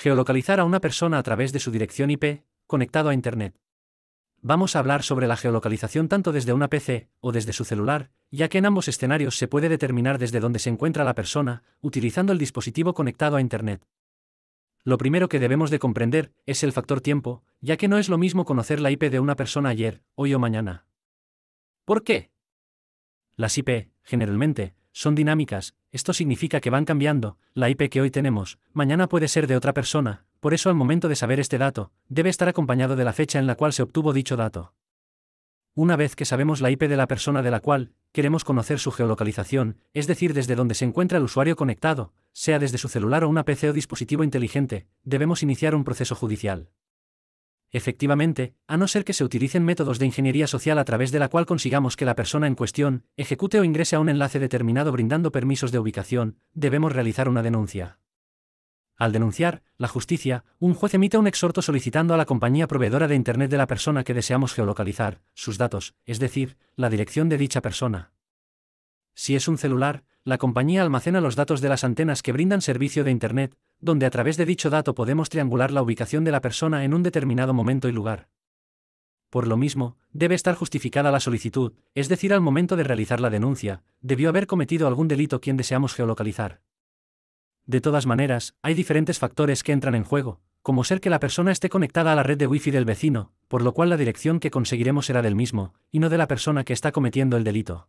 Geolocalizar a una persona a través de su dirección IP, conectado a Internet. Vamos a hablar sobre la geolocalización tanto desde una PC o desde su celular, ya que en ambos escenarios se puede determinar desde dónde se encuentra la persona, utilizando el dispositivo conectado a Internet. Lo primero que debemos de comprender es el factor tiempo, ya que no es lo mismo conocer la IP de una persona ayer, hoy o mañana. ¿Por qué? Las IP, generalmente, son dinámicas, esto significa que van cambiando, la IP que hoy tenemos, mañana puede ser de otra persona, por eso al momento de saber este dato, debe estar acompañado de la fecha en la cual se obtuvo dicho dato. Una vez que sabemos la IP de la persona de la cual, queremos conocer su geolocalización, es decir, desde donde se encuentra el usuario conectado, sea desde su celular o una PC o dispositivo inteligente, debemos iniciar un proceso judicial. Efectivamente, a no ser que se utilicen métodos de ingeniería social a través de la cual consigamos que la persona en cuestión ejecute o ingrese a un enlace determinado brindando permisos de ubicación, debemos realizar una denuncia. Al denunciar, la justicia, un juez emite un exhorto solicitando a la compañía proveedora de Internet de la persona que deseamos geolocalizar, sus datos, es decir, la dirección de dicha persona. Si es un celular, la compañía almacena los datos de las antenas que brindan servicio de Internet, donde a través de dicho dato podemos triangular la ubicación de la persona en un determinado momento y lugar. Por lo mismo, debe estar justificada la solicitud, es decir, al momento de realizar la denuncia, debió haber cometido algún delito quien deseamos geolocalizar. De todas maneras, hay diferentes factores que entran en juego, como ser que la persona esté conectada a la red de Wi-Fi del vecino, por lo cual la dirección que conseguiremos será del mismo, y no de la persona que está cometiendo el delito.